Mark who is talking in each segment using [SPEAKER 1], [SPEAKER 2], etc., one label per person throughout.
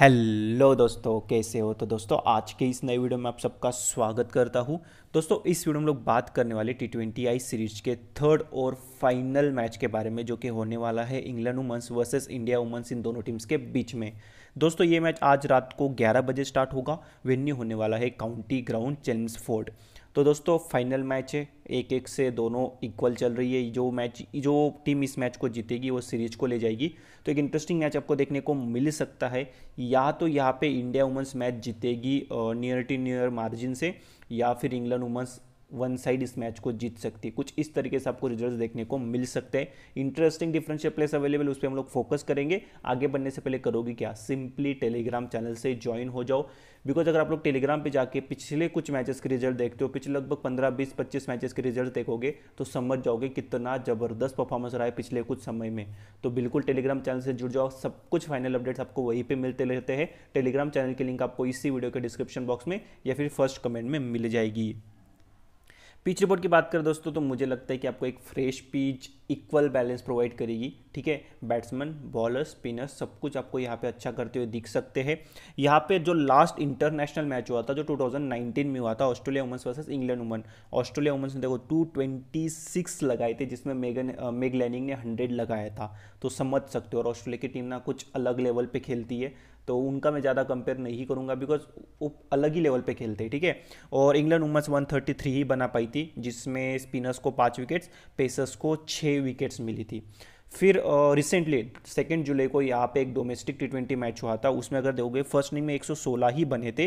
[SPEAKER 1] hello दोस्तों कैसे हो तो दोस्तों आज के इस नए वीडियो में आप सबका स्वागत करता हूं दोस्तों इस वीडियो में हम लोग बात करने वाले टी ट्वेंटी आई सीरीज के थर्ड और फाइनल मैच के बारे में जो कि होने वाला है England women's versus India women's इन दोनों टीम्स के बीच में दोस्तों ये मैच आज रात को ग्यारह बजे स्टार्ट होगा वेन्यू होने वाला है काउंटी ग्राउंड चेल्म्सफोर्ड तो दोस्तों फाइनल मैच है एक एक से दोनों इक्वल चल रही है जो मैच जो टीम इस मैच को जीतेगी वो सीरीज को ले जाएगी तो एक इंटरेस्टिंग मैच आपको देखने को मिल सकता है या तो यहाँ पे इंडिया वुमेंस मैच जीतेगी नियर टू नियर मार्जिन से या फिर इंग्लैंड वुमेंस वन साइड इस मैच को जीत सकती है कुछ इस तरीके से आपको रिजल्ट देखने को मिल सकते हैं इंटरेस्टिंग डिफरेंशियल प्लेस अवेलेबल उस पर हम लोग फोकस करेंगे आगे बढ़ने से पहले करोगे क्या सिंपली टेलीग्राम चैनल से ज्वाइन हो जाओ बिकॉज अगर आप लोग टेलीग्राम पे जाके पिछले कुछ मैचेस के रिजल्ट देखते हो पिछले लगभग पंद्रह बीस पच्चीस मैचेस के रिजल्ट देखोगे तो समझ जाओगे कितना ज़बरदस्त परफॉर्मेंस रहा है पिछले कुछ समय में तो बिल्कुल टेलीग्राम चैनल से जुड़ जाओ सब कुछ फाइनल अपडेट्स आपको वहीं पर मिलते रहते हैं टेलीग्राम चैनल की लिंक आपको इसी वीडियो के डिस्क्रिप्शन बॉक्स में या फिर फर्स्ट कमेंट में मिल जाएगी पीच रिपोर्ट की बात करें दोस्तों तो मुझे लगता है कि आपको एक fresh pitch equal balance provide करेगी ठीक है बैट्समैन बॉलर स्पिनर सब कुछ आपको यहाँ पे अच्छा करते हुए दिख सकते हैं यहाँ पे जो लास्ट इंटरनेशनल मैच हुआ था जो 2019 में हुआ था Australia women's versus England women Australia women's ने देखो टू लगाए थे जिसमें मेगन मेग लैनिंग ने हंड्रेड लगाया था तो समझ सकते हो और ऑस्ट्रेलिया की टीम ना कुछ अलग लेवल पर खेलती है तो उनका मैं ज़्यादा कंपेयर नहीं करूँगा बिकॉज वो अलग ही लेवल पे खेलते हैं ठीक है और इंग्लैंड उमस 133 ही बना पाई थी जिसमें स्पिनर्स को पाँच विकेट्स पेसर्स को छः विकेट्स मिली थी फिर रिसेंटली सेकेंड जुलाई को यहाँ पे एक डोमेस्टिक टी ट्वेंटी मैच हुआ था उसमें अगर देखोगे फर्स्ट इनिंग में 116 ही बने थे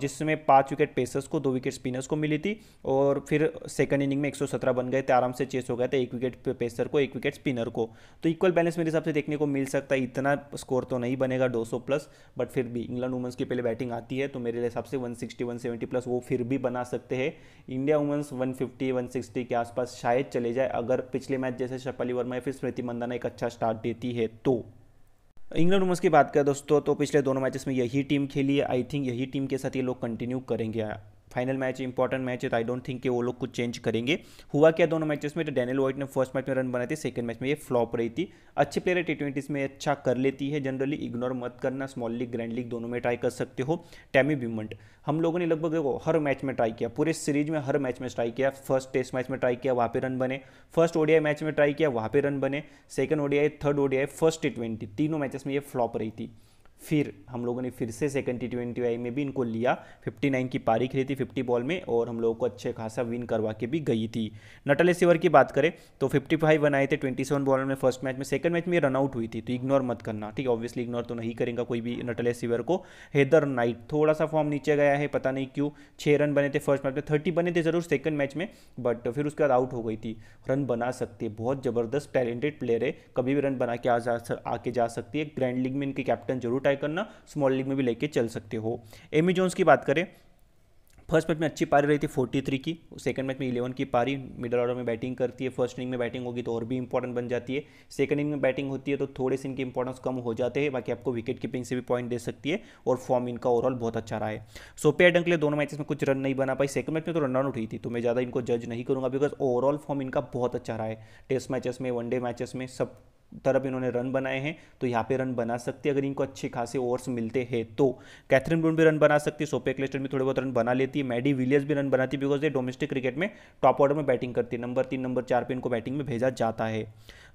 [SPEAKER 1] जिसमें पाँच विकेट पेसर्स को दो विकेट स्पिनर्स को मिली थी और फिर सेकेंड इनिंग में 117 बन गए थे आराम से चेस हो गए थे एक विकेट पेसर को एक विकेट स्पिनर को तो इक्वल बैलेंस मेरे हिसाब से देखने को मिल सकता है इतना स्कोर तो नहीं बनेगा दो प्लस बट फिर भी इंग्लैंड वुमेंस की पहले बैटिंग आती है तो मेरे हिसाब से वन सिक्सटी प्लस वो फिर भी बना सकते हैं इंडिया वुमेंस वन फिफ्टी के आसपास शायद चले जाए अगर पिछले मैच जैसे शपाली वर्मा या फिर मंदाना एक अच्छा स्टार्ट देती है तो इंग्लैंड वुमेंस की बात करें दोस्तों तो पिछले दोनों मैचेस में यही टीम खेली है आई थिंक यही टीम के साथ ये लोग कंटिन्यू करेंगे फाइनल मैच इंपॉर्टेंट मैच है तो आई डोंट थिंक कि वो लोग कुछ चेंज करेंगे हुआ क्या दोनों मैचेस में तो डैनियल वाइट ने फर्स्ट मैच में रन बनाए थे सेकंड मैच में ये फ्लॉप रही थी अच्छे प्लेयर है टी ट्वेंटीज़ में अच्छा कर लेती है जनरली इग्नोर मत करना स्मॉल लीग ग्रैंड लीग दोनों में ट्राई कर सकते हो टैमी बिमंट हम लोगों ने लगभग हर मैच में ट्राई किया पूरे सीरीज में हर मैच में ट्राई किया फर्स्ट टेस्ट मैच में ट्राई किया वहाँ पर रन बने फर्स्ट ओडीआई मैच में ट्राई किया वहाँ पर रन बने second ODI third ODI first T तीनों मैचेस में ये फ्लॉप रही थी फिर हम लोगों ने फिर से सेकंड टी ट्वेंटी आई में भी इनको लिया 59 की पारी खेली थी 50 बॉल में और हम लोगों को अच्छे खासा विन करवा के भी गई थी नटल सिवर की बात करें तो 55 बनाए थे 27 बॉल में फर्स्ट मैच में सेकंड मैच में रन आउट हुई थी तो इग्नोर मत करना ठीक है ऑब्वियसली इग्नोर तो नहीं करेगा कोई भी नटल सिवर को हैदर नाइट थोड़ा सा फॉर्म नीचे गया है पता नहीं क्यों छः रन बने थे फर्स्ट मैच में थर्टी बने थे ज़रूर सेकंड मैच में बट फिर उसके बाद आउट हो गई थी रन बना सकती है बहुत ज़बरदस्त टैलेंटेड प्लेयर है कभी भी रन बना के आ जा आके जा सकती है ग्रैंड लीग में इनके कैप्टन जरूर ट्राई करना स्मॉल लीग में भी लेके चल सकते हो एमी जोन्स की बात करें फर्स्ट मैच में अच्छी पारी रही थी 43 की सेकंड मैच में 11 की पारी मिडल ऑर्डर में बैटिंग करती है फर्स्ट इनिंग में बैटिंग होगी तो और भी इंपॉर्टेंट बन जाती है सेकंड इनिंग में बैटिंग होती है तो थोड़े से इनकी इंपॉर्टेंस कम हो जाते हैं बाकी आपको विकेट कीपिंग से भी पॉइंट दे सकती है और फॉर्म इनका ओवरऑल बहुत अच्छा रहा है सोपिया डंक लिए दोनों मैचेस में कुछ रन नहीं बना पाई सेकंड मैच में तो रन आउट हुई थी तो मैं ज़्यादा इनको जज नहीं करूँगा बिकॉज ओवरऑल फॉर्म इनका बहुत अच्छा रहा है टेस्ट मैचेस में वनडे मैचेस में सब तरफ इन्होंने रन बनाए हैं तो यहाँ पे रन बना सकती है अगर इनको अच्छे खासे ओवर्स मिलते हैं तो कैथरीन ब्रून भी रन बना सकती है सोपे क्लेस्टर भी थोड़े बहुत रन बना लेती है मैडी विलियर्स भी रन बनाती है बिकॉज ये डोमेस्टिक क्रिकेट में टॉप ऑर्डर में बैटिंग करती है नंबर तीन नंबर चार पर इनको बैटिंग में भेजा जाता है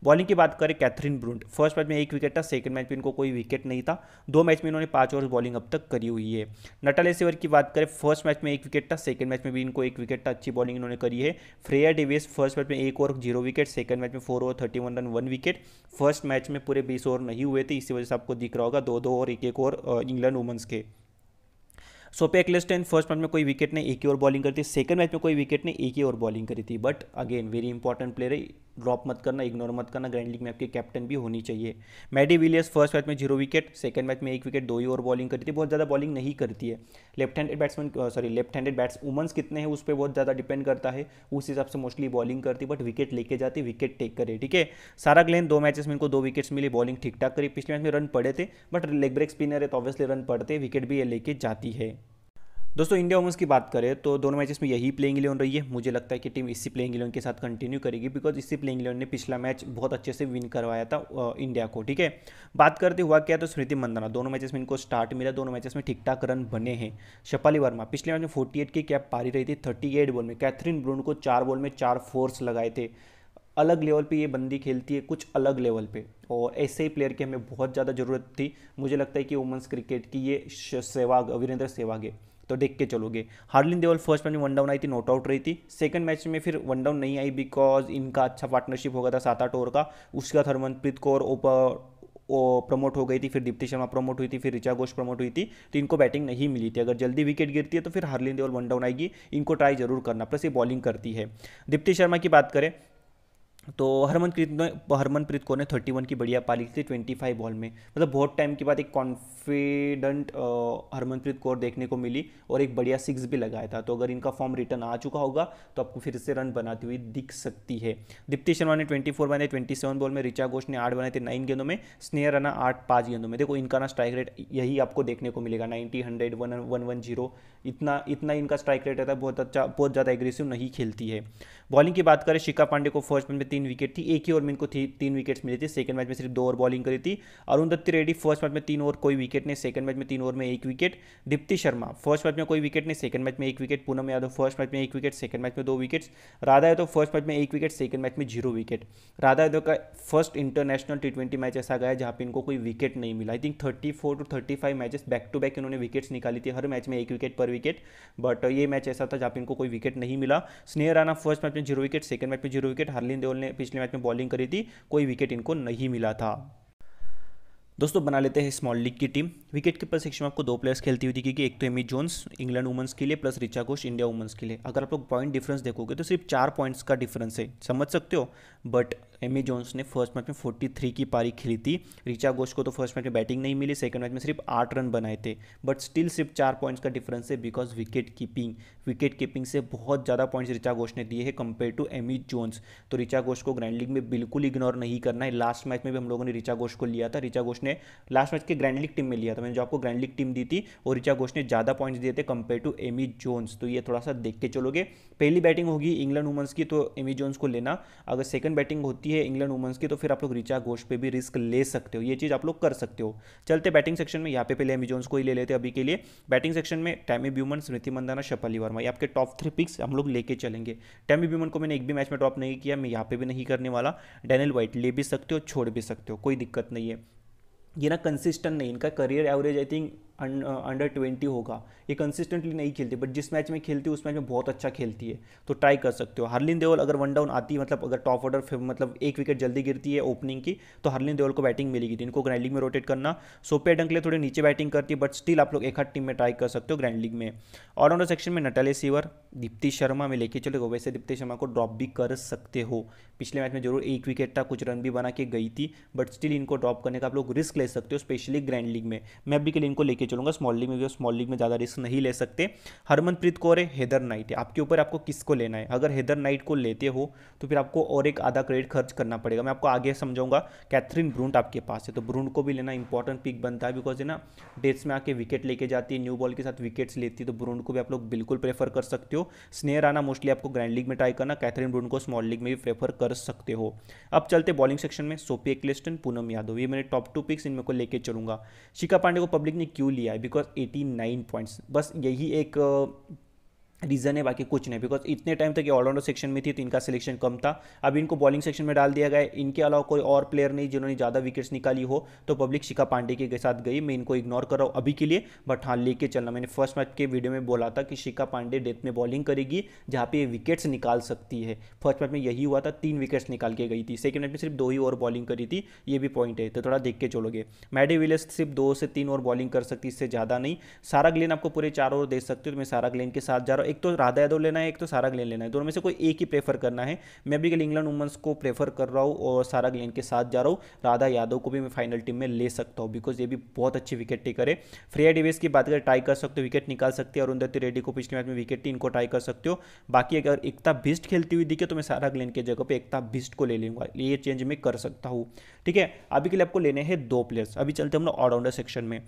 [SPEAKER 1] बॉलिंग की बात करें कैथरीन ब्रूंड फर्स्ट मैच में एक विकेट था सेकंड मैच में इनको कोई विकेट नहीं था दो मैच में इन्होंने पांच ओवर बॉलिंग अब तक करी हुई है सेवर की बात करें फर्स्ट मैच में एक विकेट था सेकंड मैच में भी इनको एक विकेट था अच्छी बॉलिंग इन्होंने करी है फ्रेया डेविस फर्स्ट मैच में एक over zero wicket second match में four over thirty one run one wicket first match में पूरे बीस ओवर नहीं हुए थे इसी वजह से आपको दिख रहा होगा दो दो और एक एक ओवर इंग्लैंड वुमेंस के सोपे एक्लेस्टेन फर्स्ट मैच में कोई विकेट ने एक ही ओवर बॉलिंग करी थी सेकंड मैच में कोई विकेट ने एक ही ओवर बॉलिंग करी थी but again very important player है ड्रॉप मत करना इग्नोर मत करना ग्रैंड लीग में आपकी कैप्टन भी होनी चाहिए मैडी विलियर्स फर्स्ट मैच में जीरो विकेट सेकंड मैच में एक विकेट दो ही ओवर बॉलिंग करती थी बहुत ज़्यादा बॉलिंग नहीं करती है left handed batsman sorry left handed bats women's कितने हैं उस पर बहुत ज़्यादा डिपेंड करता है उस हिसाब से मोस्टली बॉलिंग करती बट विकेट लेके जाती विकेट टेक करे ठीक है सारा ग्लेन दो मैचेस में इनको दो विकेट्स मिली बॉलिंग ठीक ठाक करी पिछले मैच में रन पड़े थे बट लेग ब्रेक स्पिनर है तो ऑब्वियसली रन पड़ते विकेट भी ये लेके जाती है दोस्तों इंडिया वुमेंस की बात करें तो दोनों मैचेस में यही प्लेइंग इलेवन रही है मुझे लगता है कि टीम इसी प्लेइंग इलेवन के साथ कंटिन्यू करेगी बिकॉज इसी प्लेइंग इलेवन ने पिछला मैच बहुत अच्छे से विन करवाया था इंडिया को ठीक है बात करते हुआ क्या तो स्मृति मंदाना दोनों मैचेस में इनको स्टार्ट मिला दोनों मैचेस में ठीक ठाक रन बने हैं शपाली वर्मा पिछले मैच में फोर्टी की कैप पारी रही थी थर्टी बॉल में कैथरीन ब्रून को चार बॉल में चार फोर्स लगाए थे अलग लेवल पे ये बंदी खेलती है कुछ अलग लेवल पे और ऐसे ही प्लेयर की हमें बहुत ज़्यादा ज़रूरत थी मुझे लगता है कि वुमेंस क्रिकेट की ये सेवाग वीरेंद्र सेवाग है तो देख के चलोगे हार्लिन देवल फर्स्ट मैच में वन डाउन आई थी नॉट आउट रही थी सेकंड मैच में फिर वन डाउन नहीं आई बिकॉज इनका अच्छा पार्टनरशिप हो गया था सात आठ ओवर का उसका हरमनप्रीत कौर ओपर प्रमोट हो गई थी फिर दीप्ति शर्मा प्रमोट हुई थी फिर ऋचा घोष प्रमोट हुई थी तो इनको बैटिंग नहीं मिली थी अगर जल्दी विकेट गिरती है तो फिर हार्लिन देवल वन डाउन आएगी इनको ट्राई जरूर करना प्लस ये बॉलिंग करती है दीप्ति शर्मा की बात करें तो हरमनप्रीत ने हरमनप्रीत कौर ने थर्टी वन की बढ़िया पाली थी ट्वेंटी फाइव बॉल में मतलब बहुत टाइम के बाद एक कॉन्फिडेंट हरमनप्रीत कौर देखने को मिली और एक बढ़िया सिक्स भी लगाया था तो अगर इनका फॉर्म रिटर्न आ चुका होगा तो आपको फिर से रन बनाती हुई दिख सकती है दीप्ति शर्मा ने ट्वेंटी फोर बनाए ट्वेंटी सेवन बॉल में रिचा घोष ने आठ बनाए थे नाइन गेंदों में स्नेह रना आठ पाँच गेंदों में देखो इनका ना स्ट्राइक रेट यही आपको देखने को मिलेगा ninety hundred one one one zero इतना इतना इनका स्ट्राइक रेट रहता है बहुत अच्छा बहुत ज़्यादा एग्रेसिव नहीं खेलती है बॉलिंग की बात करें शिखा पांडे को फर्स्ट में तीन तीन विकेट थी एक ही ओवर में इनको तीन विकेट्स मिली थी सेकंड मैच में सिर्फ दो ओवर बॉलिंग करी थी Arundhati Reddy first match में तीन ओवर कोई विकेट नहीं सेकंड मैच में तीन ओवर में एक wicket Deepti Sharma first match में कोई विकेट नहीं सेकंड मैच में एक wicket Poonam Yadav first match में एक विकेट सेकंड मैच में दो wickets Radha Yadav first match में एक विकेट सेकंड मैच में जीरो विकेट राधा यादव का first international T twenty match ऐसा गया जहाँ पर इनको कोई विकेट नहीं मिला I think thirty four to thirty five matches back to back इन्होंने विकेट्स निकाली थी हर मैच में एक विकेट पर विकेट बट ये मैच ऐसा था जहाँ पर इनको कोई विकेट नहीं मिला स्नेह राना फर्स्ट मैच में जीरो विकेट सेकंड मैच में जीरो विकेट हार्लिन देओल ने पिछले मैच में बॉलिंग करी थी कोई विकेट इनको नहीं मिला था दोस्तों बना लेते हैं स्मॉल लीग की टीम विकेट कीपर सेक्शन में आपको दो प्लेयर्स खेलती हुई दिखेगी एक तो एमी जोन्स इंग्लैंड वुमेंस के लिए plus Richa Ghosh India women's के लिए अगर आप लोग पॉइंट डिफरेंस देखोगे तो सिर्फ चार पॉइंट्स का डिफरेंस है समझ सकते हो बट एमी जोन्स ने फर्स्ट मैच में 43 की पारी खेली थी रिचा घोष को तो फर्स्ट मैच में बैटिंग नहीं मिली सेकंड मैच में सिर्फ आठ रन बनाए थे बट स्टिल सिर्फ चार पॉइंट्स का डिफरेंस है because wicket keeping wicket keeping से बहुत ज़्यादा पॉइंट्स रिचा घोष ने दिए हैं कंपेयर टू एमी जोन्स तो रिचा घोष को ग्रैंड लीग में बिल्कुल इग्नोर नहीं करना है लास्ट मैच में भी हम लोगों ने रिचा घोष को लिया था रिचा घोष ने लास्ट मैच के ग्रैंड लीग टीम में लिया था मैंने जो आपको ग्रैंड लीग टीम दी थी और रिचा घोष ने ज़्यादा पॉइंट्स दिए थे कंपेयर टू एमी जोन्स तो ये थोड़ा सा देख के चलोगे पहली बैटिंग होगी इंग्लैंड वुमेंस की तो एमी जोन्स को लेना अगर सेकंड बैटिंग होती होती है इंग्लैंड वुमेंस की तो फिर आप लोग रिचा घोष पे भी रिस्क ले सकते हो ये चीज़ आप लोग कर सकते हो चलते बैटिंग सेक्शन में यहाँ पे पहले एमी जोन्स को ही ले लेते अभी के लिए बैटिंग सेक्शन में टैमी ब्यूमन स्मृति मंदाना शपाली वर्मा ये आपके टॉप थ्री पिक्स हम लोग लेके चलेंगे टैमी ब्यूमन को मैंने एक भी मैच में ड्रॉप नहीं किया मैं यहाँ पे भी नहीं करने वाला डैनियल व्हाइट ले भी सकते हो छोड़ भी सकते हो कोई दिक्कत नहीं है ये ना कंसिस्टेंट नहीं इनका career average I think under twenty uh, होगा ये कंसिस्टेंटली नहीं खेलती बट जिस मैच में खेलती है उस मैच में बहुत अच्छा खेलती है तो ट्राई कर सकते हो हरलिन देवल अगर वन डाउन आती है मतलब अगर टॉप ऑर्डर मतलब एक विकेट जल्दी गिरती है ओपनिंग की तो हरलिन देवल को बैटिंग मिलेगी तो इनको ग्रैंड लीग में रोटेट करना सोपिया डंकले थोड़ी नीचे बैटिंग करती है बट स्टिल आप लोग एक हाथ टीम में ट्राई कर सकते हो ग्रैंड लीग में ऑलराउंडर सेक्शन में नटाले सीवर दीप्ति शर्मा में लेके चले गए वैसे दीप्ति शर्मा को ड्रॉप भी कर सकते हो पिछले मैच में जरूर एक विकेट था कुछ रन भी बना के गई थी बट स्टिल इनको ड्रॉप करने का आप लोग रिस्क ले सकते हो स्पेशली ग्रैंड लीग में मैं भी के लिए इनको लेके चलूंगा स्मॉल लीग में क्योंकि स्मॉल लीग में ज़्यादा रिस्क नहीं ले सकते हरमनप्रीत कौर है हेदर नाइट है आपके ऊपर आपको किसको लेना है अगर हेदर नाइट को लेते हो तो फिर आपको और एक आधा क्रेडिट खर्च करना पड़ेगा मैं आपको आगे समझाऊंगा कैथरीन ब्रूंट आपके पास है तो ब्रूंट को भी लेना इंपॉर्टेंट पिक बनता है बिकॉज है ना डेट्स में आके विकेट लेके जाती है न्यू बॉल के साथ विकेट्स लेती है तो ब्रूंट को भी आप लोग बिल्कुल प्रेफर कर सकते हो स्नेयर आना मोस्टली आपको ग्रैंड लीग में ट्राई करना कैथरीन ब्रूंट को स्मॉल लीग में भी प्रेफर कर सकते हो अब चलते बॉलिंग सेक्शन में सोपी एक्लेस्टन पूनम यादव ये मेरे टॉप टू पिक्स इनमें को लेकर चलूंगा शिका पांडे को पब्लिक ने क्यों लिया है बिकॉज 89 पॉइंट्स बस यही एक रीज़न है बाकी कुछ नहीं बिकॉज इतने टाइम तक ये ऑलराउंडर सेक्शन में थी तो इनका सिलेक्शन कम था अब इनको बॉलिंग सेक्शन में डाल दिया गया इनके अलावा कोई और प्लेयर नहीं जिन्होंने ज़्यादा विकेट्स निकाली हो तो पब्लिक शिखा पांडे के साथ गई मैं इनको इग्नोर कर रहा हूँ अभी के लिए बट हाँ लेके चलना मैंने फर्स्ट मैच के वीडियो में बोला था कि शिखा पांडे डेथ में बॉलिंग करेगी जहाँ पर विकेट्स निकाल सकती है फर्स्ट मैच में यही हुआ था तीन विकेट्स निकाल के गई थी सेकंड मैच में सिर्फ दो ही ओवर बॉलिंग करी थी ये भी पॉइंट है तो थोड़ा देख के चलोगे मैडी विलियर्स सिर्फ दो से तीन ओवर बॉलिंग कर सकती इससे ज़्यादा नहीं सारा ग्लेन आपको पूरे चार ओवर दे सकते हो तो मैं सारा ग्लेन के साथ जा रहा हूँ एक तो राधा यादव लेना है एक तो सारा ग्लेन लेना है दोनों में से कोई एक ही प्रेफर करना है मैं भी इंग्लैंड वुमेंस को प्रेफर कर रहा हूँ और सारा ग्लेन के साथ जा रहा हूँ राधा यादव को भी मैं फाइनल टीम में ले सकता हूँ बिकॉज ये भी बहुत अच्छी विकेट टेकर है फ्रिया डिवेस की बात करें ट्राई कर सकते हो विकेट निकाल सकते हो अरुंधति रेड्डी को पिछले मैच में विकेट इनको ट्राई कर सकते हो बाकी अगर एकता बिस्ट खेलती हुई दिखे तो मैं सारा ग्लेन के जगह पर एकता बिस्ट को ले लूँगा ये चेंज मैं कर सकता हूँ ठीक है अभी के लिए आपको लेने हैं दो प्लेयर्स अभी चलते हम लोग ऑलराउंडर सेक्शन में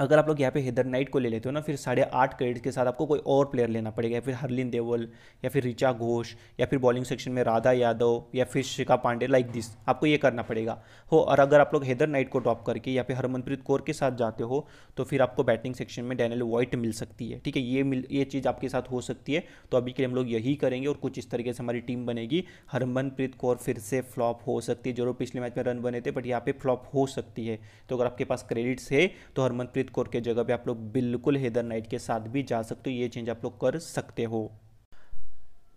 [SPEAKER 1] अगर आप लोग यहाँ पे हेदर नाइट को ले लेते हो ना फिर साढ़े आठ क्रेडिट के साथ आपको कोई और प्लेयर लेना पड़ेगा या फिर हरलिन देवल या फिर रिचा घोष या फिर बॉलिंग सेक्शन में राधा यादव या फिर शिखा पांडे लाइक दिस आपको ये करना पड़ेगा हो और अगर आप लोग हेदर नाइट को ड्रॉप करके या फिर हरमनप्रीत कौर के साथ जाते हो तो फिर आपको बैटिंग सेक्शन में डैनल वाइट मिल सकती है ठीक है ये मिल ये चीज़ आपके साथ हो सकती है तो अभी के लिए हम लोग यही करेंगे और कुछ इस तरीके से हमारी टीम बनेगी हरमनप्रीत कौर फिर से फ्लॉप हो सकती है जरूर पिछले मैच में रन बने थे बट यहाँ पे फ्लॉप हो सकती है तो अगर आपके पास क्रेडिट्स है तो हरमनप्रीत गुरप्रीत कौर के जगह पे आप लोग बिल्कुल हेदर नाइट के साथ भी जा सकते हो ये चेंज आप लोग कर सकते हो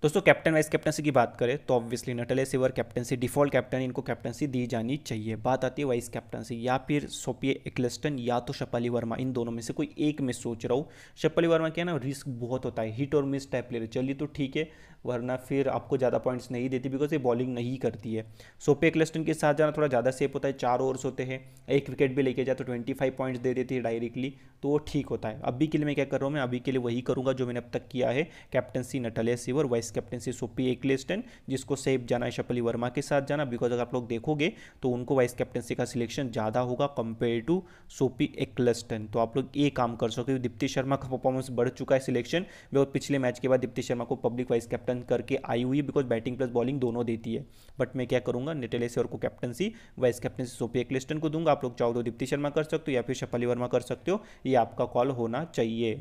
[SPEAKER 1] दोस्तों कैप्टन वाइस कैप्टनसी की बात करें तो obviously Natalie Sciver captaincy default captain इनको कैप्टनसी दी जानी चाहिए बात आती है वाइस कैप्टनसी या फिर सोपिए एक्लेस्टन या तो शपाली वर्मा इन दोनों में से कोई एक में सोच रहा हूँ शपाली वर्मा क्या ना रिस्क बहुत होता है हिट और मिस टाइप प्लेयर चलिए तो ठीक है वरना फिर आपको ज़्यादा पॉइंट्स नहीं देती बिकॉज ये बॉलिंग नहीं करती है सोपे क्लस्टन के साथ जाना थोड़ा ज़्यादा सेफ होता है चार ओवर्स होते हैं एक विकेट भी लेके जाए तो ट्वेंटी फाइव पॉइंट्स दे देती है डायरेक्टली तो वो ठीक होता है अभी के लिए मैं क्या कर रहा हूँ मैं अभी के लिए वही करूँगा जो मैंने अब तक किया है captaincy Natalie Sciver vice captaincy Sophie Ecclestone जिसको सेफ जाना है शपली वर्मा के साथ जाना बिकॉज अगर आप लोग देखोगे तो उनको वाइस कैप्टनसी का सिलेक्शन ज़्यादा होगा कंपेयर टू सोपी एक्लेस्टन तो आप लोग ये काम कर सको दीप्ति शर्मा का परफॉर्मेंस बढ़ चुका है सिलेक्शन और पिछले मैच के बाद दीप्ति शर्मा को पब्लिक वाइस कैप्टन कैप्टन करके आई हुई है बिकॉज बैटिंग प्लस बॉलिंग दोनों देती है बट मैं क्या करूँगा से और को कैप्टनसी वाइस कैप्टनसी सोपी क्लिस्टन को दूंगा आप लोग चाहो तो दीप्ति शर्मा कर सकते हो या फिर शफली वर्मा कर सकते हो ये आपका कॉल होना चाहिए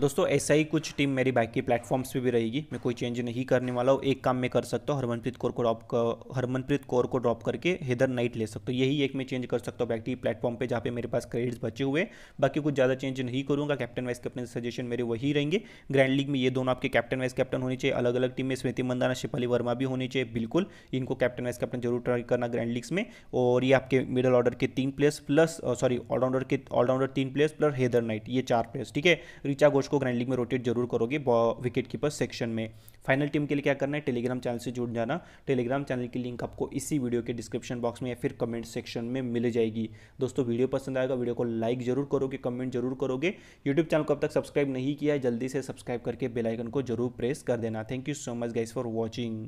[SPEAKER 1] दोस्तों ऐसा ही कुछ टीम मेरी की प्लेटफॉर्म्स पे भी रहेगी मैं कोई चेंज नहीं करने वाला हूँ एक काम मैं कर सकता हूँ हरमनप्रीत कौर को ड्रॉप हरमनप्रीत कौर को ड्रॉप करके हेदर नाइट ले सकता हूँ यही एक मैं चेंज कर सकता हूँ बाइक की प्लेटफॉर्म पे जहाँ पे मेरे पास क्रेडिट्स बचे हुए बाकी कुछ ज़्यादा चेंज नहीं करूँगा कैप्टन वाइस कैप्टन सजेशन मेरे वही रहेंगे ग्रैंड लीग में ये दोनों आपके कैप्टन वाइस कैप्टन होने चाहिए अलग अलग टीम में स्मृति मंदाना शिपाली वर्मा भी होनी चाहिए बिल्कुल इनको कैप्टन वाइस कैप्टन जरूर ट्राई करना ग्रैंड लीग्स में और ये आपके मिडल ऑर्डर के तीन प्लेयर्स प्लस सॉरी ऑलराउंडर के ऑलराउंडर तीन प्लेयर्स प्लस हेदर नाइट ये चार प्लेयर्स ठीक है रिचा कोच को ग्रैंड लीग में रोटेट जरूर करोगे विकेट कीपर सेक्शन में फाइनल टीम के लिए क्या करना है टेलीग्राम चैनल से जुड़ जाना टेलीग्राम चैनल की लिंक आपको इसी वीडियो के डिस्क्रिप्शन बॉक्स में या फिर कमेंट सेक्शन में मिल जाएगी दोस्तों वीडियो पसंद आएगा वीडियो को लाइक जरूर करोगे कमेंट जरूर करोगे यूट्यूब चैनल को अब तक सब्सक्राइब नहीं किया है जल्दी से सब्सक्राइब करके बेलाइकन को जरूर प्रेस कर देना thank you so much guys for watching